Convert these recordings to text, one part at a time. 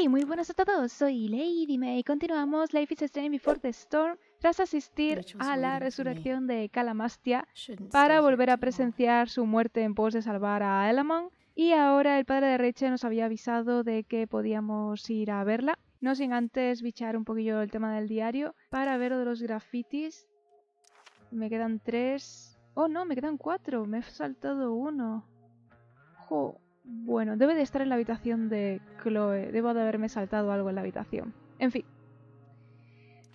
Hey, muy buenas a todos, soy Lady May continuamos Life is Strange Before the Storm tras asistir a la resurrección de Calamastia para volver a presenciar su muerte en pos de salvar a Elamon y ahora el padre de Reche nos había avisado de que podíamos ir a verla, no sin antes bichar un poquillo el tema del diario para ver lo de los grafitis. Me quedan tres... Oh no, me quedan cuatro, me he saltado uno. Jo. Bueno, debe de estar en la habitación de Chloe. Debo de haberme saltado algo en la habitación. En fin.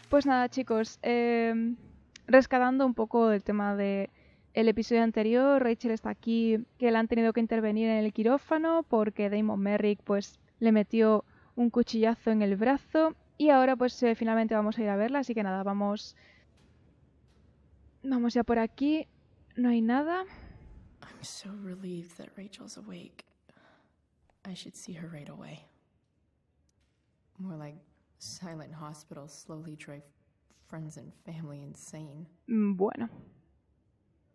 Pues nada, chicos. Eh, rescatando un poco el tema del episodio anterior, Rachel está aquí, que la han tenido que intervenir en el quirófano porque Damon Merrick pues, le metió un cuchillazo en el brazo. Y ahora pues eh, finalmente vamos a ir a verla, así que nada, vamos... Vamos ya por aquí. No hay nada. I should see her right away. More like silent hospital slowly drive friends and family insane. Mm, bueno.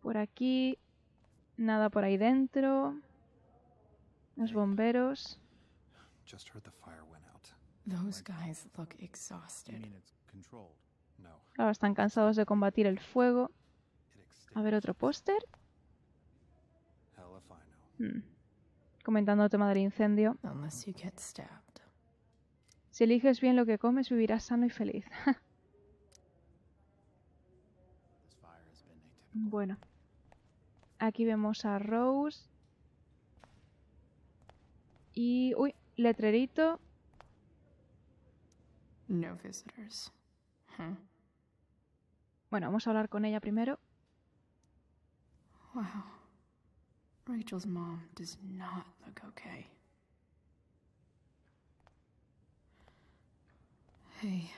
Por aquí nada por ahí dentro. Los bomberos. Just heard the fire went out. Those guys look exhausted. Claro, están cansados de combatir el fuego. A ver otro póster. Hmm comentando el tema del incendio. Si eliges bien lo que comes, vivirás sano y feliz. bueno. Aquí vemos a Rose. Y... Uy, letrerito. Hmm. Bueno, vamos a hablar con ella primero. Wow. Rachel's mom does not look okay. Hey.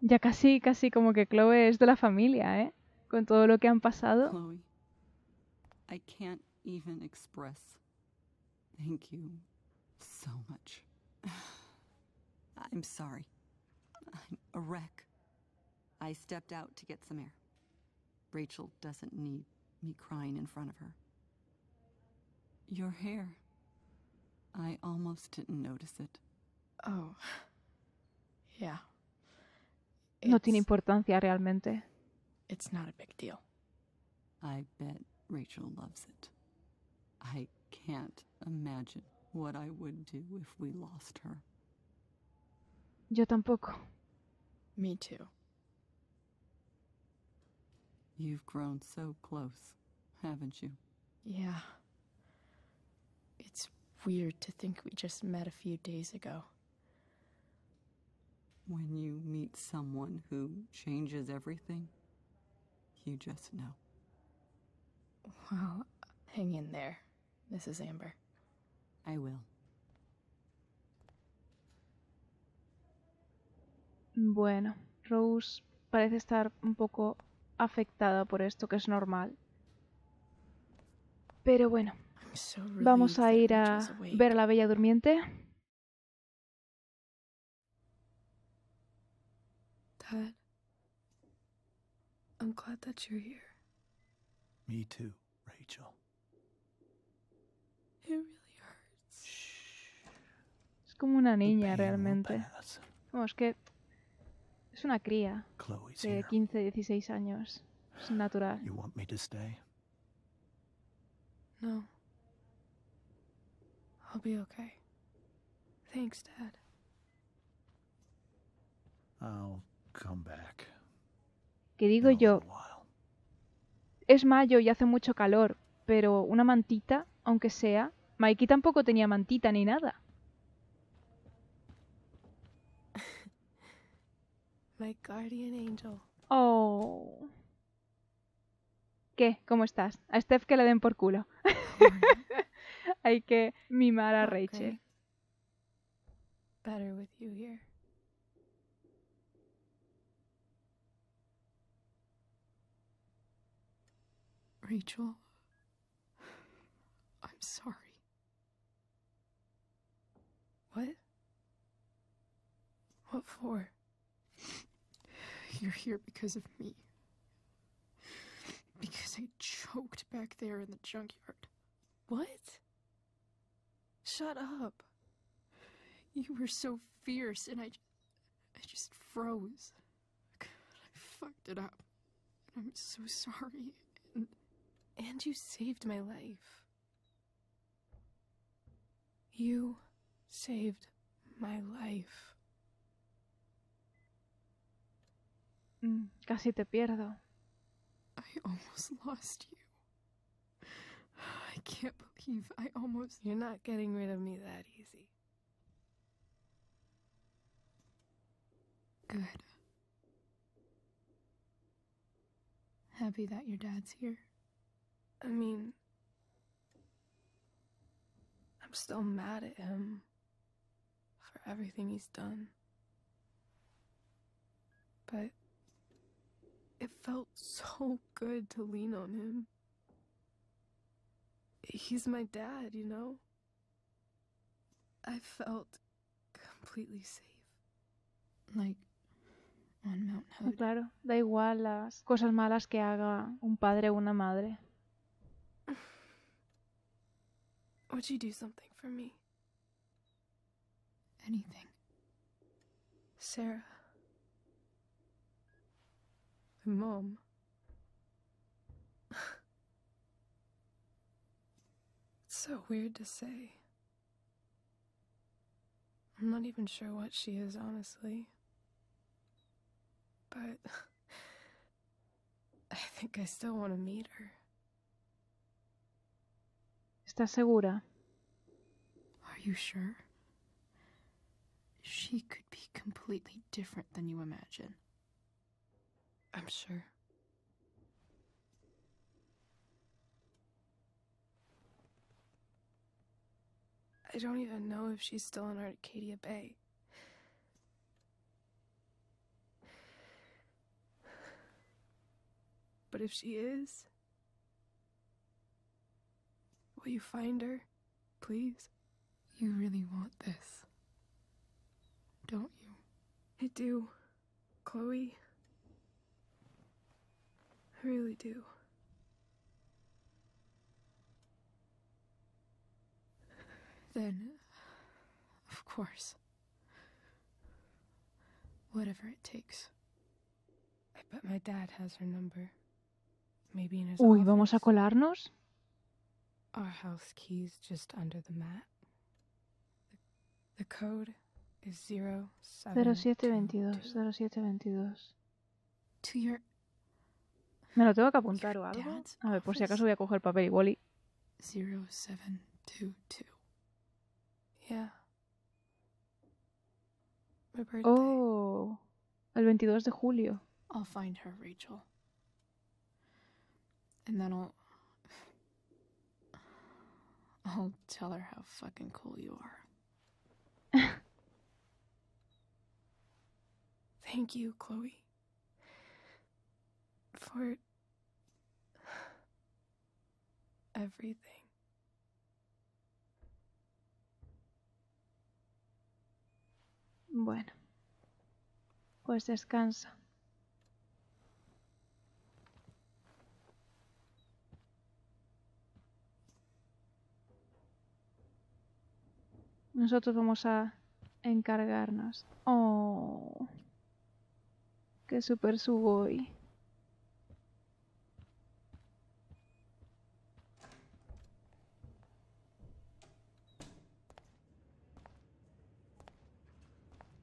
Ya casi, casi como que Chloe es de la familia, ¿eh? Con todo lo que han pasado. Chloe, I can't even express. Thank you so much. I'm sorry. I'm a wreck. I stepped out to get some air. Rachel doesn't need me crying in front of her. Your hair. I almost didn't notice it. Oh. Yeah. It's, no tiene importancia realmente. It's not a big deal. I bet Rachel loves it. I can't imagine what I would do if we lost her. Yo tampoco. Me too. You've grown so close, haven't you? Yeah. It's weird to think we just met a few days ago. When you meet someone who changes everything, you just know. Well, hang in there, Mrs. Amber. I will. Bueno, Rose parece estar un poco afectada por esto, que es normal. Pero bueno, vamos a ir a ver la Bella Durmiente. Es como una niña realmente. Vamos, que es una cría de 15, 16 años. Es natural. No. I'll be okay. Thanks, Dad. I'll come back. Que digo yo, es mayo y hace mucho calor, pero una mantita, aunque sea, Mikey tampoco tenía mantita ni nada. My guardian angel. Oh. ¿Qué? ¿Cómo estás? A Steph que le den por culo. Hay que mimar a okay. Rachel. Better with you here. Rachel, I'm sorry. What? What for? You're here because of me. Because I choked back there in the junkyard. What? Shut up. You were so fierce and I, I just froze. God, I fucked it up. And I'm so sorry. And, and you saved my life. You saved my life. Mm, casi te pierdo. I almost lost you. I can't believe I almost. You're not getting rid of me that easy. Good. Happy that your dad's here? I mean, I'm still mad at him for everything he's done. But it felt so good to lean on him. He's my dad, you know? I felt completely safe. Like on Mount Hood. Claro, da igual las cosas malas que haga un padre o una madre. Would you do something for me? Anything. Sarah. Mom. it's so weird to say. I'm not even sure what she is, honestly. But I think I still want to meet her. ¿Estás segura? Are you sure? She could be completely different than you imagine. I'm sure. I don't even know if she's still in Arcadia Bay. But if she is, will you find her, please? You really want this, don't you? I do, Chloe really do. Then, of course, whatever it takes. I bet my dad has her number. Maybe in his Uy, vamos a colarnos. Our house keys just under the mat. The, the code is 0722. 0722. 0722. To your me lo tengo que apuntar o algo. A ver, por si acaso voy a coger papel y boli. 0722. Yeah. My birthday. Oh, el 22 de julio. I'll find her, Rachel. And then I'll. I'll tell her how fucking cool you are. Thank you, Chloe. everything. Bueno, pues descansa. Nosotros vamos a encargarnos. Oh, qué super subo hoy.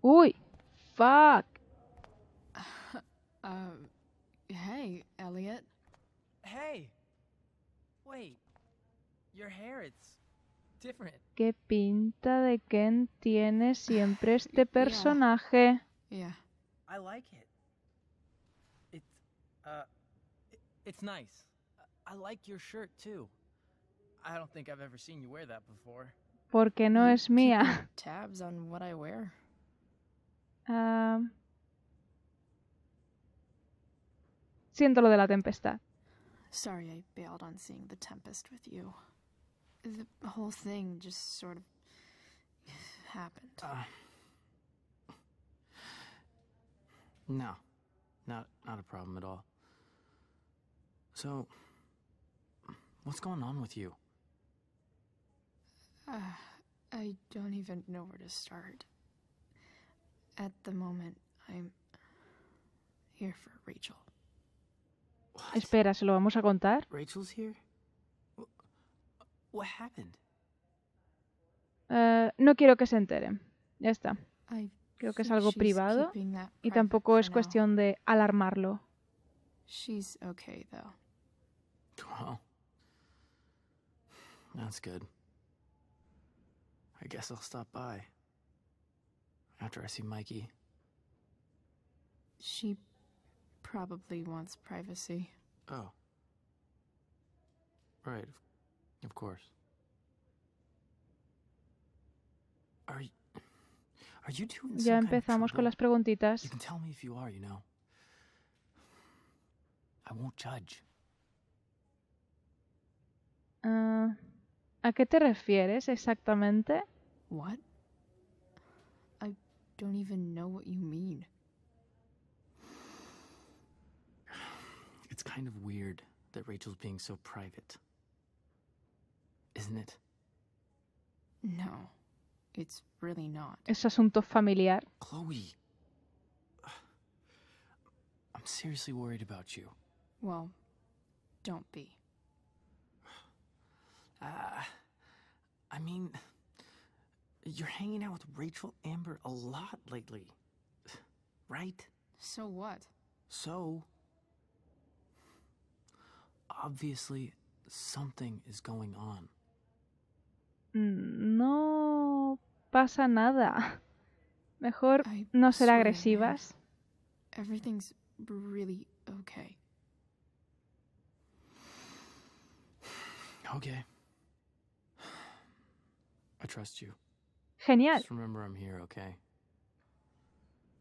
Uy, fuck. Uh, hey, Elliot. Hey. Wait. Your hair, it's different. Qué pinta de Ken tiene siempre este personaje. Yeah. yeah. I like it. It's uh it's nice. I like your shirt too. I don't think I've ever seen you wear that before. Porque no es mía. Tabs on what I wear. Um, siento lo de la tempestad. Sorry I bailed on seeing the tempest with you. The whole thing just sort of happened. Uh, no. Not not a problem at all. So what's going on with you? Uh, I don't even know where to start. At the moment, I'm here for Rachel. What? Espera, ¿se lo vamos a contar? Rachel's here? What happened? Uh, no quiero que se enteren. Ya está. Creo que es algo privado y tampoco es cuestión de alarmarlo. She's okay though. Well, that's good. I guess I'll stop by after I see Mikey. She probably wants privacy. Oh. Right, of course. Are you, are you doing ya empezamos con las preguntitas. You can tell me if you are, you know. I won't judge. Uh, ¿A qué te refieres exactamente? What? don't even know what you mean. It's kind of weird that Rachel's being so private. Isn't it? No. It's really not. Es asunto familiar. Chloe. I'm seriously worried about you. Well, don't be. Uh, I mean, you're hanging out with Rachel Amber a lot lately. right? So what? So. Obviously, something is going on. Mm, no pasa nada. Mejor no ser agresivas. Everything's really okay. Okay. I trust you. Genial. Just remember I'm here, okay?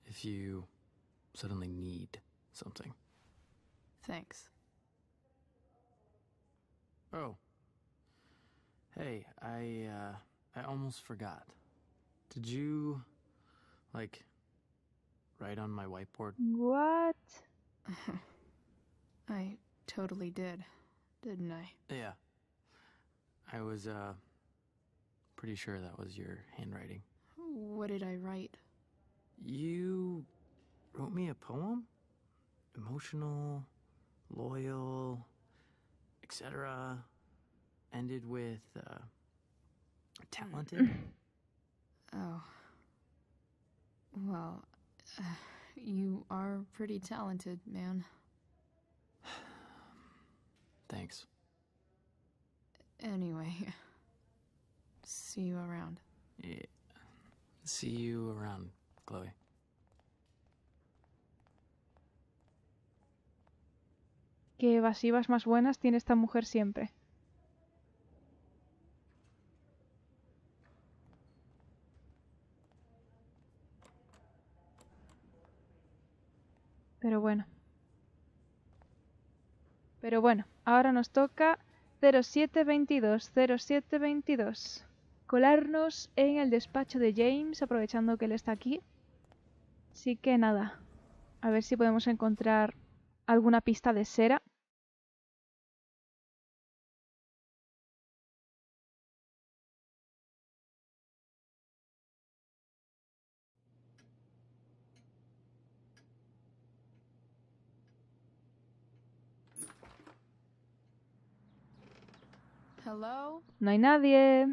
If you suddenly need something. Thanks. Oh. Hey, I uh I almost forgot. Did you like write on my whiteboard? What? I totally did, didn't I? Yeah. I was uh pretty sure that was your handwriting. What did I write? You wrote me a poem? Emotional, loyal, etc. Ended with uh, talented. oh. Well, uh, you are pretty talented, man. Thanks. Anyway. See you around. See you around, Chloe. Qué evasivas más buenas tiene esta mujer siempre. Pero bueno. Pero bueno, ahora nos toca 0722, 0722 colarnos en el despacho de James, aprovechando que él está aquí. Así que nada, a ver si podemos encontrar alguna pista de cera. No hay nadie.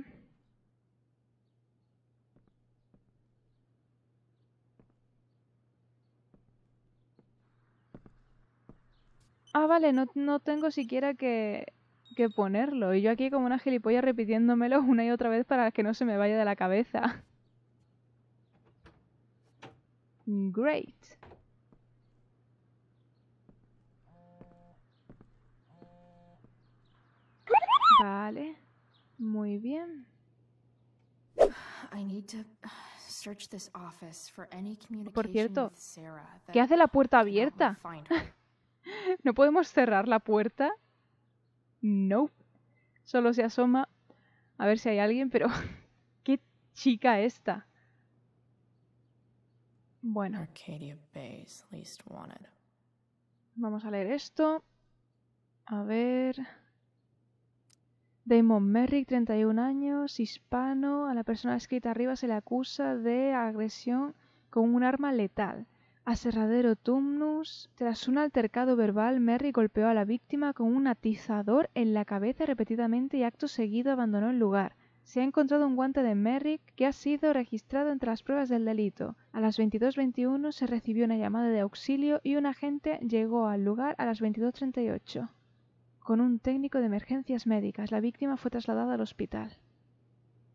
ah, vale, no, tengo siquiera que, que ponerlo. Y yo aquí como una gilipollas repitiéndomelo una y otra vez para que no se me vaya de la cabeza. Great. Vale. Muy bien. Por cierto, ¿qué hace la puerta abierta? ¿No podemos cerrar la puerta? No. Solo se asoma a ver si hay alguien, pero qué chica esta. Bueno. least wanted. Vamos a leer esto. A ver. Damon Merrick, 31 años, hispano. A la persona escrita arriba se le acusa de agresión con un arma letal. Aserradero tumnus. Tras un altercado verbal, Merrick golpeó a la víctima con un atizador en la cabeza repetidamente y acto seguido abandonó el lugar. Se ha encontrado un guante de Merrick que ha sido registrado entre las pruebas del delito. A las 22.21 se recibió una llamada de auxilio y un agente llegó al lugar a las 22.38. Con un técnico de emergencias médicas, la víctima fue trasladada al hospital.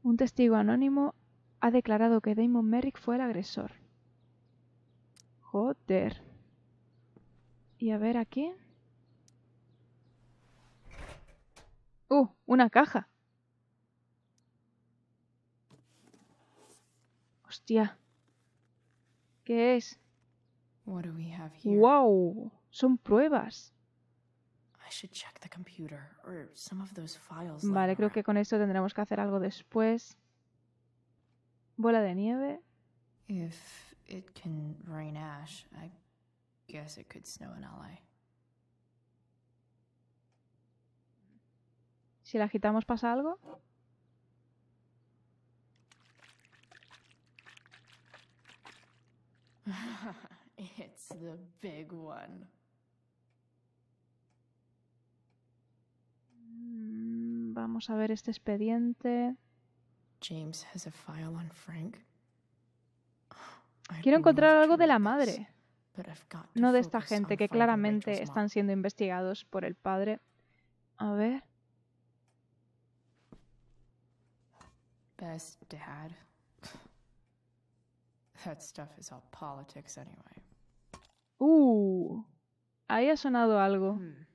Un testigo anónimo ha declarado que Damon Merrick fue el agresor. Y a ver aquí. ¡Uh! ¡Una caja! ¡Hostia! ¿Qué es? ¡Wow! Son pruebas. Vale, creo que con esto tendremos que hacer algo después. Bola de nieve. it can rain ash. I guess it could snow in LA. Si la agitamos, ¿pasa algo? it's the big one. Mm, vamos a ver este expediente. James has a file on Frank. Quiero encontrar algo de la madre, no de esta gente que claramente están siendo investigados por el padre. A ver. ahí ha sonado algo. Hmm.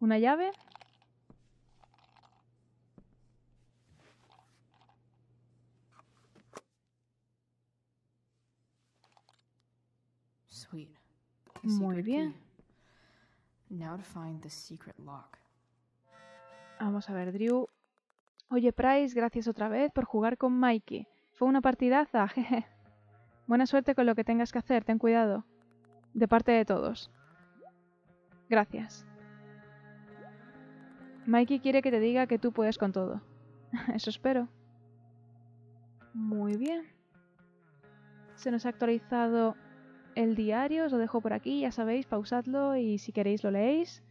¿Una llave? Muy bien. Vamos a ver, Drew. Oye, Price, gracias otra vez por jugar con Mikey. Fue una partidaza, Buena suerte con lo que tengas que hacer, ten cuidado. De parte de todos. Gracias. Mikey quiere que te diga que tú puedes con todo. Eso espero. Muy bien. Se nos ha actualizado el diario, os lo dejo por aquí, ya sabéis, pausadlo y si queréis lo leéis.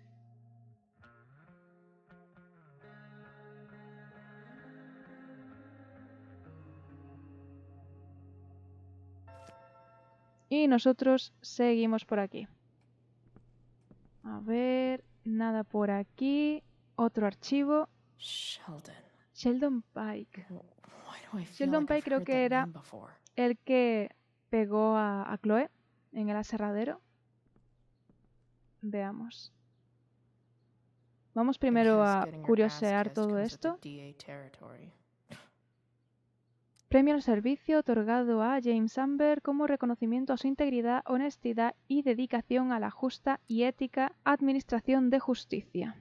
Y nosotros seguimos por aquí. A ver, nada por aquí. Otro archivo. Sheldon. Sheldon Pike. Sheldon Pike creo que era el que pegó a, a Chloe en el aserradero? Veamos. Vamos primero a curiosear todo esto. Premio al servicio otorgado a James Amber como reconocimiento a su integridad, honestidad y dedicación a la justa y ética administración de justicia.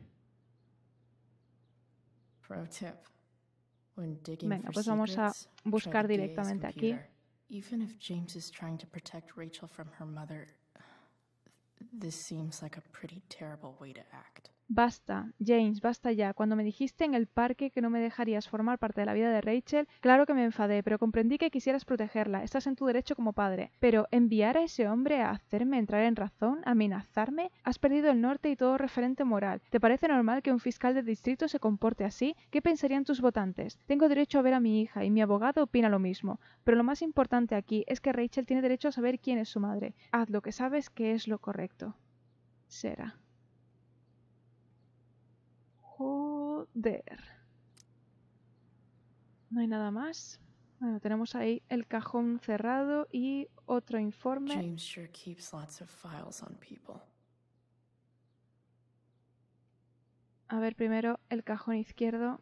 Venga, pues vamos a buscar directamente aquí. Even if James is trying to protect Rachel from her mother, this seems like a pretty terrible way to act. Basta, James, basta ya. Cuando me dijiste en el parque que no me dejarías formar parte de la vida de Rachel, claro que me enfadé, pero comprendí que quisieras protegerla. Estás en tu derecho como padre. Pero enviar a ese hombre a hacerme entrar en razón, amenazarme, has perdido el norte y todo referente moral. ¿Te parece normal que un fiscal de distrito se comporte así? ¿Qué pensarían tus votantes? Tengo derecho a ver a mi hija y mi abogado opina lo mismo. Pero lo más importante aquí es que Rachel tiene derecho a saber quién es su madre. Haz lo que sabes que es lo correcto. Será. No hay nada más. Bueno, tenemos ahí el cajón cerrado y otro informe. James keeps lots of files on people. A ver, primero el cajón izquierdo.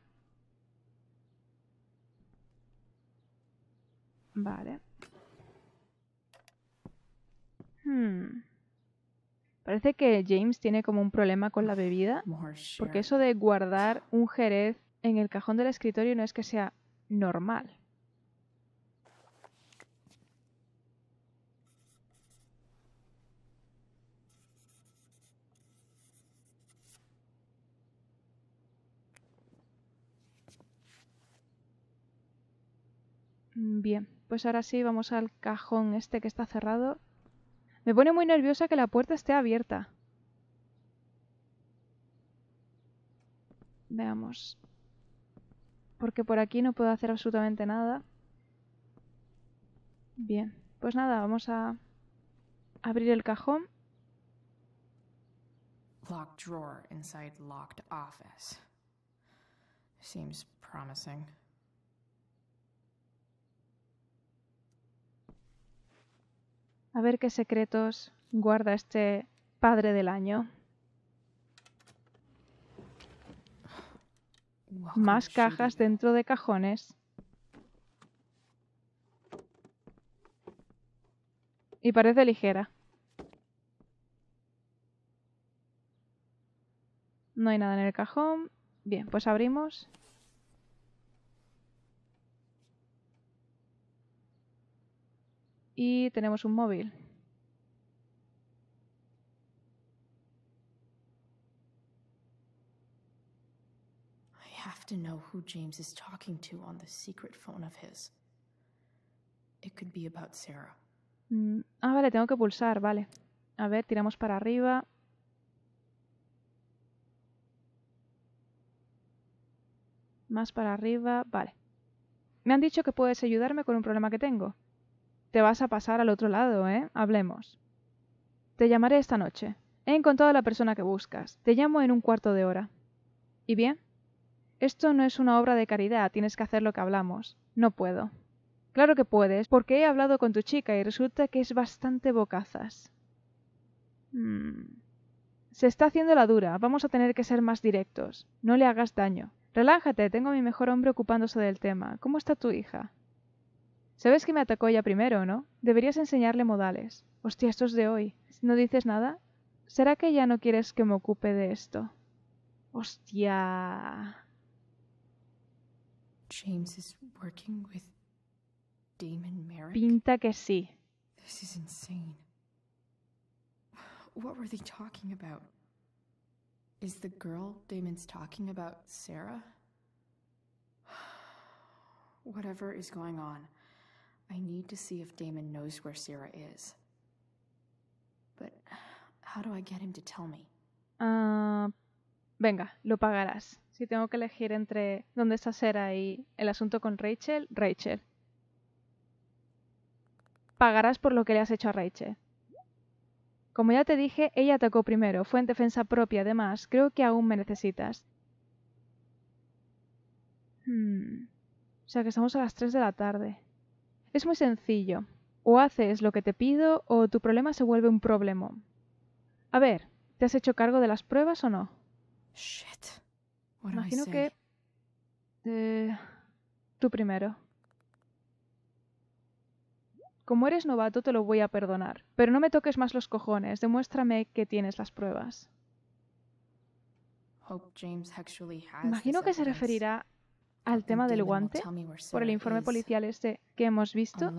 Vale. Hmm. Parece que James tiene como un problema con la bebida, porque eso de guardar un jerez en el cajón del escritorio no es que sea normal. Mm, bien, pues ahora sí vamos al cajón este que está cerrado me pone muy nerviosa que la puerta esté abierta. Veamos. Porque por aquí no puedo hacer absolutamente nada. Bien. Pues nada, vamos a abrir el cajón. Locked drawer inside locked office. Seems promising. A ver qué secretos guarda este padre del año. Más cajas dentro de cajones. Y parece ligera. No hay nada en el cajón. Bien, pues abrimos. y tenemos un móvil. ah, vale, tengo que pulsar, vale. A ver, tiramos para arriba. Más para arriba, vale. Me han dicho que puedes ayudarme con un problema que tengo. Te vas a pasar al otro lado, ¿eh? Hablemos. Te llamaré esta noche. He encontrado a la persona que buscas. Te llamo en un cuarto de hora. ¿Y bien? Esto no es una obra de caridad, tienes que hacer lo que hablamos. No puedo. Claro que puedes, porque he hablado con tu chica y resulta que es bastante bocazas. Mm. Se está haciendo la dura, vamos a tener que ser más directos. No le hagas daño. Relájate, tengo a mi mejor hombre ocupándose del tema. ¿Cómo está tu hija? Sabes que me atacó ella primero, ¿no? Deberías enseñarle modales. Hostia, esto es de hoy. ¿No dices nada? ¿Será que ya no quieres que me ocupe de esto? Hostia. James is working with Damon Merrick. Pinta que sí. This is insane. What were they talking about? Is the girl Damon's talking about Sarah? Whatever is going on, I need to see if Damon knows where Sarah is. But how do I get him to tell me? Ah, venga, lo pagarás. Si tengo que elegir entre dónde está Sarah y el asunto con Rachel, Rachel. Pagarás por lo que le has hecho a Rachel. Como ya te dije, ella atacó primero, fue en defensa propia además, creo que aún me necesitas. Hmm. O sea que estamos a las 3 de la tarde. Es muy sencillo. O haces lo que te pido o tu problema se vuelve un problema. A ver, ¿te has hecho cargo de las pruebas o no? Shit. Imagino que... Eh, tú primero. Como eres novato te lo voy a perdonar, pero no me toques más los cojones, demuéstrame que tienes las pruebas. Imagino que se referirá al tema del guante por el informe policial este que hemos visto?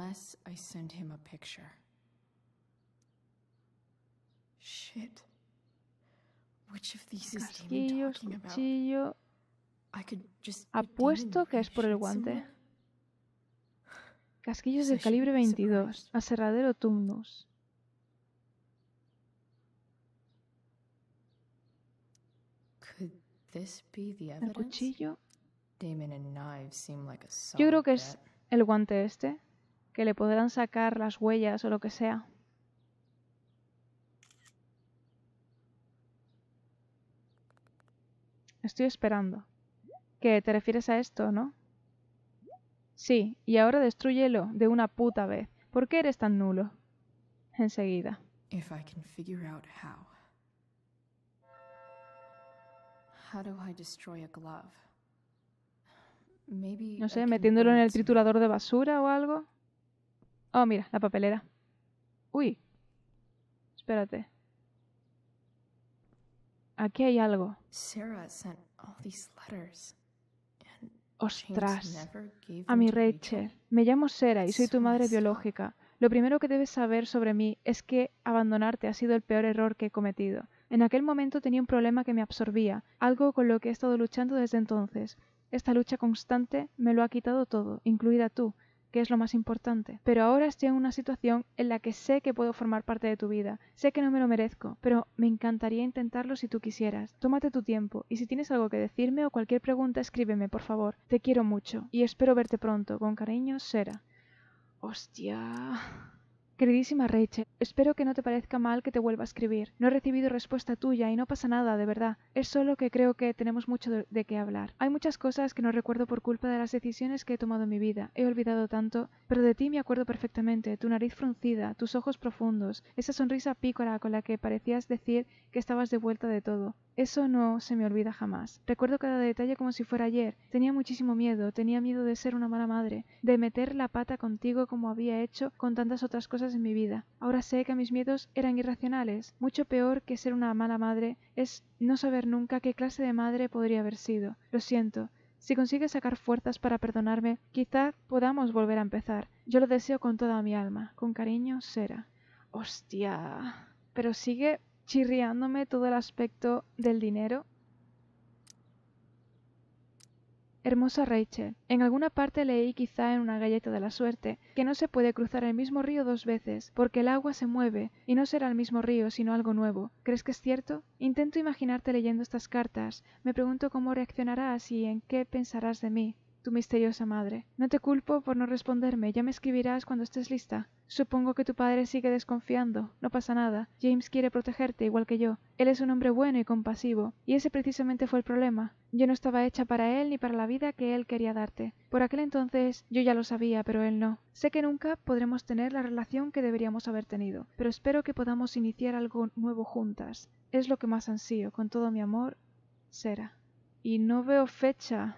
Casquillos, cuchillo. Apuesto que es por el guante. Casquillos del calibre 22, aserradero Tumnus. ¿El cuchillo? Yo creo que es el guante este, que le podrán sacar las huellas o lo que sea. Estoy esperando. ¿Que te refieres a esto, no? Sí, y ahora destruyelo de una puta vez. ¿Por qué eres tan nulo? Enseguida. How do I destroy a glove? No sé, metiéndolo en el triturador de basura o algo. Oh, mira, la papelera. Uy. Espérate. Aquí hay algo. Ostras. A mi Rachel. Me llamo Sara y soy tu madre biológica. Lo primero que debes saber sobre mí es que abandonarte ha sido el peor error que he cometido. En aquel momento tenía un problema que me absorbía, algo con lo que he estado luchando desde entonces, esta lucha constante me lo ha quitado todo, incluida tú, que es lo más importante. Pero ahora estoy en una situación en la que sé que puedo formar parte de tu vida, sé que no me lo merezco, pero me encantaría intentarlo si tú quisieras. Tómate tu tiempo, y si tienes algo que decirme o cualquier pregunta, escríbeme, por favor. Te quiero mucho, y espero verte pronto. Con cariño, Sera. Hostia queridísima Rachel, espero que no te parezca mal que te vuelva a escribir. No he recibido respuesta tuya y no pasa nada, de verdad. Es solo que creo que tenemos mucho de, qué hablar. Hay muchas cosas que no recuerdo por culpa de las decisiones que he tomado en mi vida. He olvidado tanto, pero de ti me acuerdo perfectamente. Tu nariz fruncida, tus ojos profundos, esa sonrisa pícara con la que parecías decir que estabas de vuelta de todo. Eso no se me olvida jamás. Recuerdo cada detalle como si fuera ayer. Tenía muchísimo miedo, tenía miedo de ser una mala madre, de meter la pata contigo como había hecho con tantas otras cosas en mi vida. Ahora sé que mis miedos eran irracionales. Mucho peor que ser una mala madre es no saber nunca qué clase de madre podría haber sido. Lo siento. Si consigues sacar fuerzas para perdonarme, quizá podamos volver a empezar. Yo lo deseo con toda mi alma. Con cariño, Sera. Hostia. Pero sigue chirriándome todo el aspecto del dinero hermosa Rachel, en alguna parte leí quizá en una galleta de la suerte, que no se puede cruzar el mismo río dos veces, porque el agua se mueve, y no será el mismo río, sino algo nuevo. ¿Crees que es cierto? Intento imaginarte leyendo estas cartas, me pregunto cómo reaccionarás y en qué pensarás de mí tu misteriosa madre. No te culpo por no responderme, ya me escribirás cuando estés lista. Supongo que tu padre sigue desconfiando, no pasa nada. James quiere protegerte igual que yo. Él es un hombre bueno y compasivo, y ese precisamente fue el problema. Yo no estaba hecha para él ni para la vida que él quería darte. Por aquel entonces yo ya lo sabía, pero él no. Sé que nunca podremos tener la relación que deberíamos haber tenido, pero espero que podamos iniciar algo nuevo juntas. Es lo que más ansío, con todo mi amor, será Y no veo fecha,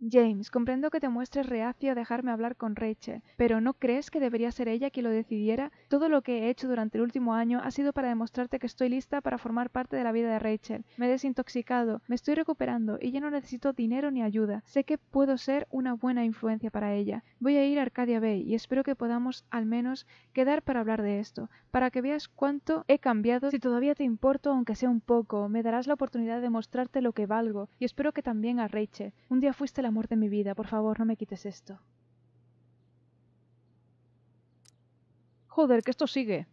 James, comprendo que te muestres reacio a dejarme hablar con Rachel, pero ¿no crees que debería ser ella quien lo decidiera? Todo lo que he hecho durante el último año ha sido para demostrarte que estoy lista para formar parte de la vida de Rachel. Me he desintoxicado, me estoy recuperando y ya no necesito dinero ni ayuda. Sé que puedo ser una buena influencia para ella. Voy a ir a Arcadia Bay y espero que podamos al menos quedar para hablar de esto, para que veas cuánto he cambiado. Si todavía te importo, aunque sea un poco, me darás la oportunidad de mostrarte lo que valgo y espero que también a Rachel. Un día fuiste la amor de mi vida, por favor, no me quites esto. Joder, que esto sigue.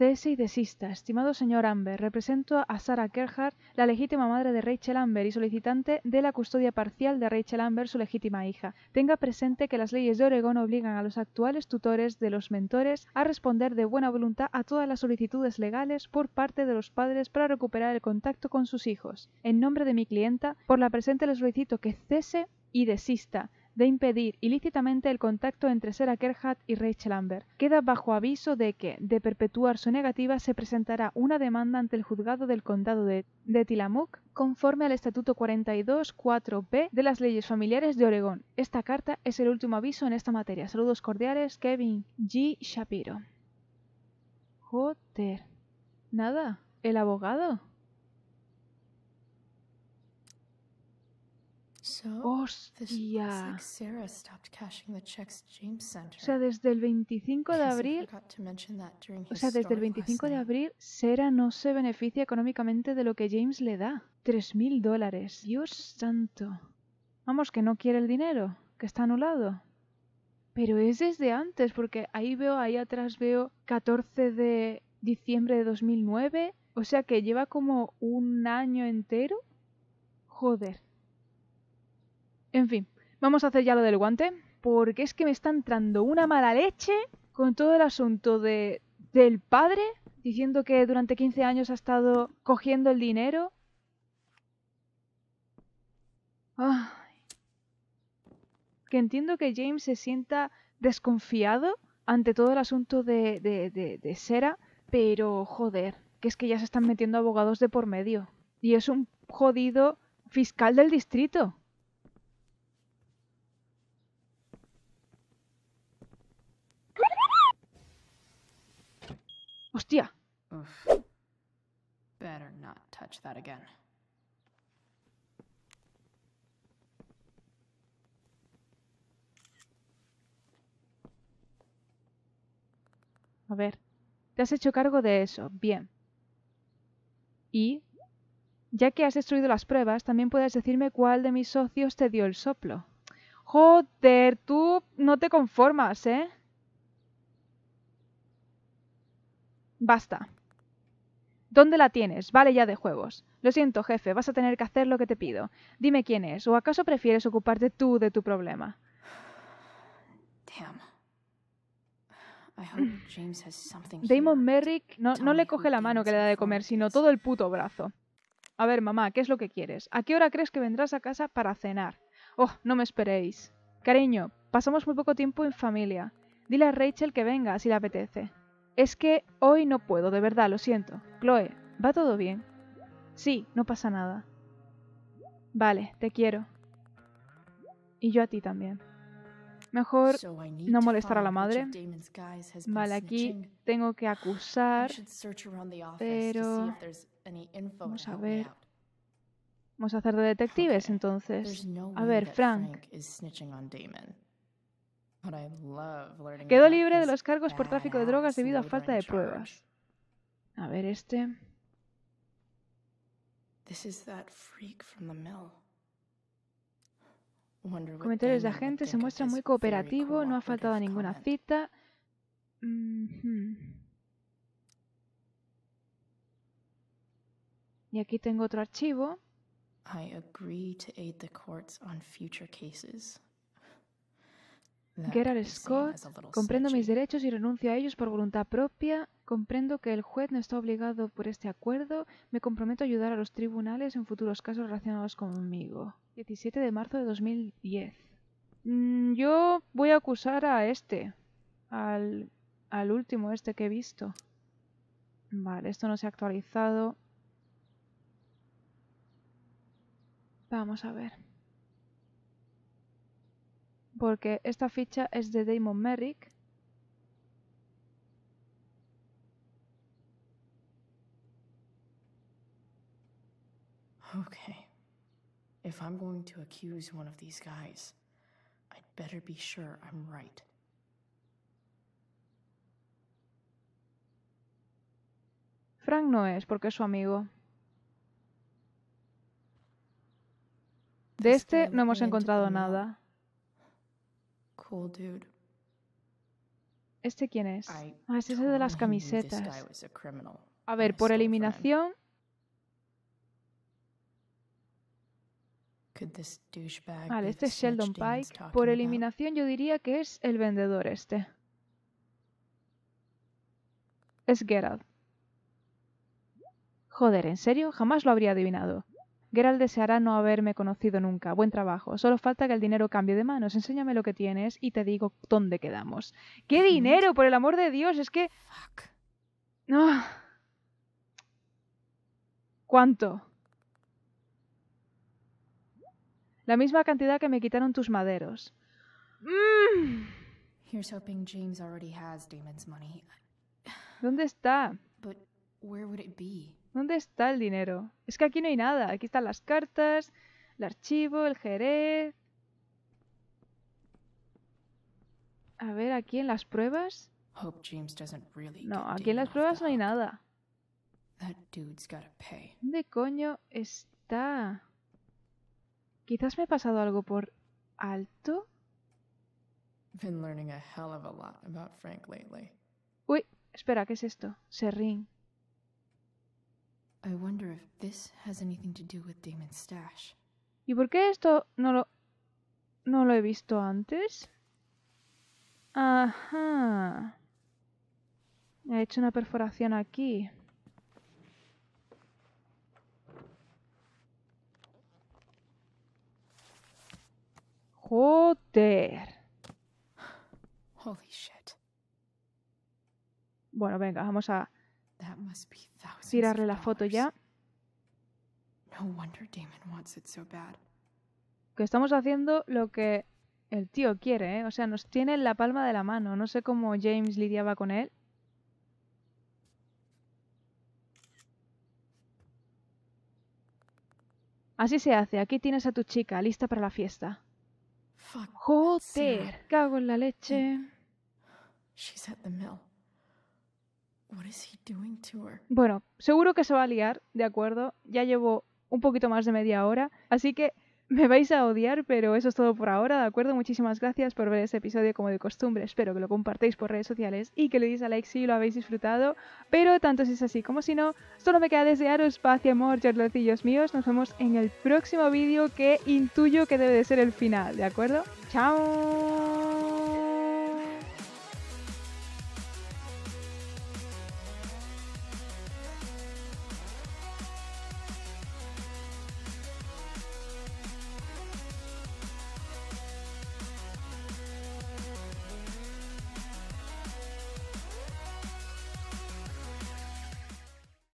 Cese y desista. Estimado señor Amber, represento a Sarah Gerhardt, la legítima madre de Rachel Amber y solicitante de la custodia parcial de Rachel Amber, su legítima hija. Tenga presente que las leyes de Oregón obligan a los actuales tutores de los mentores a responder de buena voluntad a todas las solicitudes legales por parte de los padres para recuperar el contacto con sus hijos. En nombre de mi clienta, por la presente les solicito que cese y desista de impedir ilícitamente el contacto entre Sarah Kerhat y Rachel Amber. Queda bajo aviso de que, de perpetuar su negativa, se presentará una demanda ante el juzgado del condado de, Tilamook, Tillamook conforme al Estatuto 42.4b de las leyes familiares de Oregón. Esta carta es el último aviso en esta materia. Saludos cordiales, Kevin G. Shapiro. Joder. Nada, el abogado. O sea, desde el 25 de abril, o sea, desde el 25 de abril, Sarah no se beneficia económicamente de lo que James le da. mil dólares. Dios santo. Vamos, que no quiere el dinero, que está anulado. Pero es desde antes, porque ahí veo, ahí atrás veo 14 de diciembre de 2009. O sea que lleva como un año entero. Joder. En fin, vamos a hacer ya lo del guante, porque es que me está entrando una mala leche con todo el asunto de, del padre, diciendo que durante 15 años ha estado cogiendo el dinero. Que entiendo que James se sienta desconfiado ante todo el asunto de, de, de, de Sera, pero joder, que es que ya se están metiendo abogados de por medio. Y es un jodido fiscal del distrito. Hostia. Better not touch that again. A ver, te has hecho cargo de eso, bien. Y, ya que has destruido las pruebas, también puedes decirme cuál de mis socios te dio el soplo. Joder, tú no te conformas, ¿eh? Basta. ¿Dónde la tienes? Vale ya de juegos. Lo siento, jefe, vas a tener que hacer lo que te pido. Dime quién es, o acaso prefieres ocuparte tú de tu problema. Damn. Damon Merrick no, no le coge la mano que le da de comer, sino todo el puto brazo. A ver, mamá, ¿qué es lo que quieres? ¿A qué hora crees que vendrás a casa para cenar? Oh, no me esperéis. Cariño, pasamos muy poco tiempo en familia. Dile a Rachel que venga, si le apetece. Es que hoy no puedo, de verdad, lo siento. Chloe, ¿va todo bien? Sí, no pasa nada. Vale, te quiero. Y yo a ti también. Mejor no molestar a la madre. Vale, aquí tengo que acusar. Pero... Vamos a ver. Vamos a hacer de detectives entonces. A ver, Frank. Quedó libre de los cargos por tráfico de drogas debido a falta de pruebas. A ver, este. Comentarios de agente se muestra muy cooperativo, no ha faltado a ninguna cita. Y aquí tengo otro archivo. I on future cases. Gerard Scott, comprendo mis derechos y renuncio a ellos por voluntad propia. Comprendo que el juez no está obligado por este acuerdo. Me comprometo a ayudar a los tribunales en futuros casos relacionados conmigo. 17 de marzo de 2010. Mm, yo voy a acusar a este. Al, al último, este que he visto. Vale, esto no se ha actualizado. Vamos a ver porque esta ficha es de Damon Merrick. Okay. If I'm going to accuse one of these guys, I'd better be sure I'm right. Frank no es, porque es su amigo. De este no hemos encontrado nada. ¿Este quién es? Ah, este es el de las camisetas. A ver, por eliminación. Vale, este es Sheldon Pike. Por eliminación yo diría que es el vendedor este. Es Gerald. Joder, ¿en serio? Jamás lo habría adivinado. Gerald deseará no haberme conocido nunca. Buen trabajo. Solo falta que el dinero cambie de manos. Enséñame lo que tienes y te digo dónde quedamos. ¡Qué dinero! Por el amor de Dios, es que... No. ¿Cuánto? La misma cantidad que me quitaron tus maderos. ¿Dónde está? ¿Dónde está el dinero? Es que aquí no hay nada. Aquí están las cartas, el archivo, el jerez. A ver, aquí en las pruebas. No, aquí en las pruebas no hay nada. ¿Dónde coño está? Quizás me he pasado algo por alto. Uy, espera, ¿qué es esto? Serrín. I wonder if this has anything to do with Damon's stash. ¿Y por qué esto no lo no lo he visto antes? Ajá. He hecho una perforación aquí. Joder. Holy shit. Bueno, venga, vamos a That must be tirarle la foto ya. Que estamos haciendo lo que el tío quiere, ¿eh? O sea, nos tiene en la palma de la mano. No sé cómo James lidiaba con él. Así se hace. Aquí tienes a tu chica, lista para la fiesta. Joder, cago en la leche. She's at the mill. Bueno, seguro que se va a liar, ¿de acuerdo? Ya llevo un poquito más de media hora, así que me vais a odiar, pero eso es todo por ahora, ¿de acuerdo? Muchísimas gracias por ver este episodio como de costumbre. Espero que lo compartáis por redes sociales y que le deis a like si lo habéis disfrutado. Pero tanto si es así como si no, solo me queda desearos paz y amor, charlocillos míos. Nos vemos en el próximo vídeo que intuyo que debe de ser el final, ¿de acuerdo? ¡Chao!